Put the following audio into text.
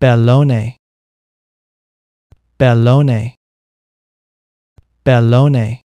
Bellone. Bellone. Bellone.